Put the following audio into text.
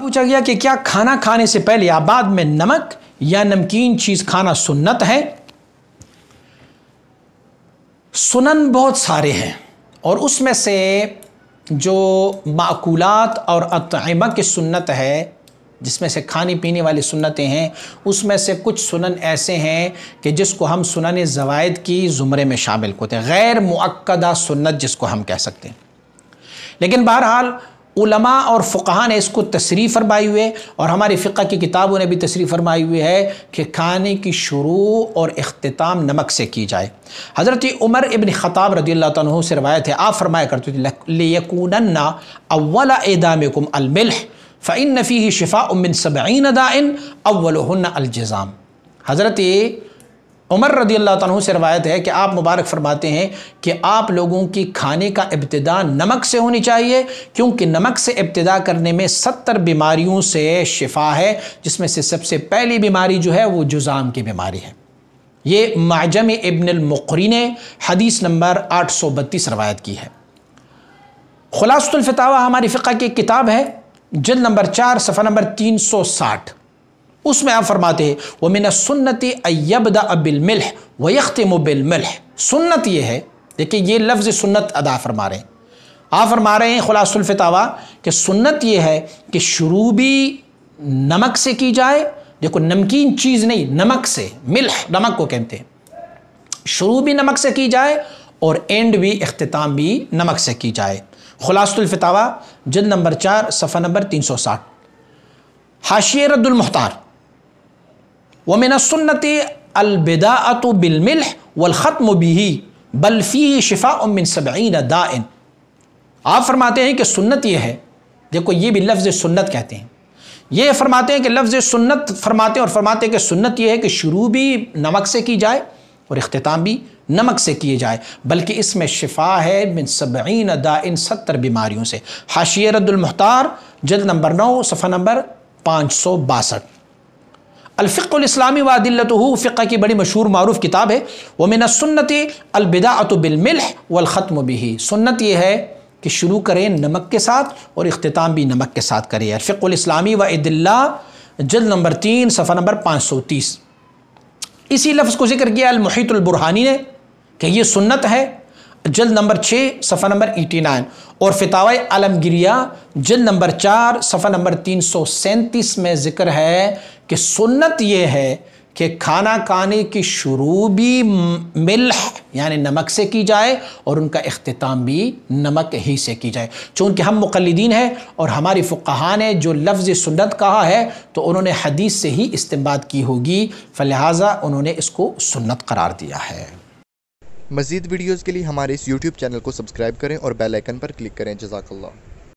पूछा गया कि क्या खाना खाने से पहले या बाद में नमक या नमकीन चीज खाना सुन्नत है सुनन बहुत सारे हैं और उसमें से जो माकूलात और अतमा की सुन्नत है जिसमें से खाने पीने वाली सुन्नतें हैं उसमें से कुछ सुनन ऐसे हैं कि जिसको हम सुनन ज़वायद की ज़ुमरे में शामिल होते हैं गैर मुक्दा सुन्नत जिसको हम कह सकते हैं लेकिन बहरहाल उलमा और फ़ुका ने इसको तशरी फरमाई हुई है और हमारी फ़िका की किताबों ने भी तशरी फरमाई हुई है कि खाने की शुरू और अख्ताम नमक से की जाए हज़रत उमर इबन ख़ताब रदील तु से रवायत है आप फरमाया करते थे लेकूनन्ना अव्वल एदाम कुम अलमिल फ़ैन नफ़ी शिफ़ा उमिन सबीन दाइन अव्वल अलज़ाम हज़रत उमर रदी अल्लाह तु से रवायत है कि आप मुबारक फरमाते हैं कि आप लोगों की खाने का इब्तदा नमक से होनी चाहिए क्योंकि नमक से इब्तदा करने में सत्तर बीमारियों से शिफा है जिसमें से सबसे पहली बीमारी जो है वो जुज़ाम की बीमारी है ये माजम इब्नमकरी ने हदीस नंबर आठ सौ बत्तीस रवायत की है खुलासतुल्फ़तावा हमारी फ़िका की किताब है जल्द नंबर चार सफ़ा नंबर तीन सौ साठ उसमें आप फरमाते वह मिन सुन्नति अयबद अबिल मिल्ह वयख्तम बिल मिल्ह सुन्नत ये है देखिए ये लफ्ज़ सुन्नत अदा फरमा रहे हैं आप फरमा रहे हैं खुलासुल्फ़तावा कि सुन्नत ये है कि शुरू भी नमक से की जाए देखो नमकीन चीज़ नहीं नमक से मिल्ह नमक को कहते हैं शुरू भी नमक से की जाए और एंड भी अख्ताम भी नमक से की जाए खुलासतुल्फ़तावा जल्द नंबर चार सफ़ा नंबर तीन सौ साठ हाशिए रद्दुलमुख्तार व वमिन सुन्नत अलबिदात बिलमिल वलख़त्म भी बल्फ़ी शिफ़ा उमिन सबीन दाइन आप फरमाते हैं कि सुन्नत यह है देखो ये भी लफ्ज़ सुन्नत कहते हैं ये फरमाते हैं कि लफ्ज़ सुन्नत फरमाते हैं और फरमाते हैं कि सुन्नत यह है कि शुरू भी नमक से की जाए और अख्ताम भी नमक से किए जाए बल्कि इसमें शिफा है मिन सबीन दा इन सत्तर बीमारियों से हाशियरदुलमहतार जल्द नंबर नौ सफ़ा नंबर पाँच सौ बासठ अलफ़िक्लामी वादिल्लत फ़िक् की बड़ी मशहूर मरूफ़ किताब है वमिन सुन्नत अलबिदात बिलमिल वलख़त्म भी सुन्नत यह है कि शुरू करें नमक के साथ और अख्ताम भी नमक के साथ करें अलफ़िक्लामी वदिल्ला जल नंबर तीन सफ़ा नंबर पाँच सौ तीस इसी लफ्ज़ को जिक्र किया अलमहितुलबुरहानी ने कि यह सुन्नत है जल्द नंबर छः सफ़ा नंबर एटी नाइन और फितावा आलमगिरिया जल्द नंबर चार सफ़ा नंबर तीन सौ सैंतीस में ज़िक्र है कि सुन्नत यह है कि खाना खाने की शुरू भी मिल्ह यानी नमक से की जाए और उनका अख्ताम भी नमक ही से की जाए चूँकि हम मुखलदीन हैं और हमारी फ़ुकहा ने जो लफ्ज़ सुन्नत कहा है तो उन्होंने हदीस से ही इस्तेमाल की होगी फलिहाजा उन्होंने इसको सुन्नत करार दिया है मजीद वीडियोज़ के लिए हमारे इस यूट्यूब चैनल को सब्सक्राइब करें और बेलैकन पर क्लिक करें जजाकल्ला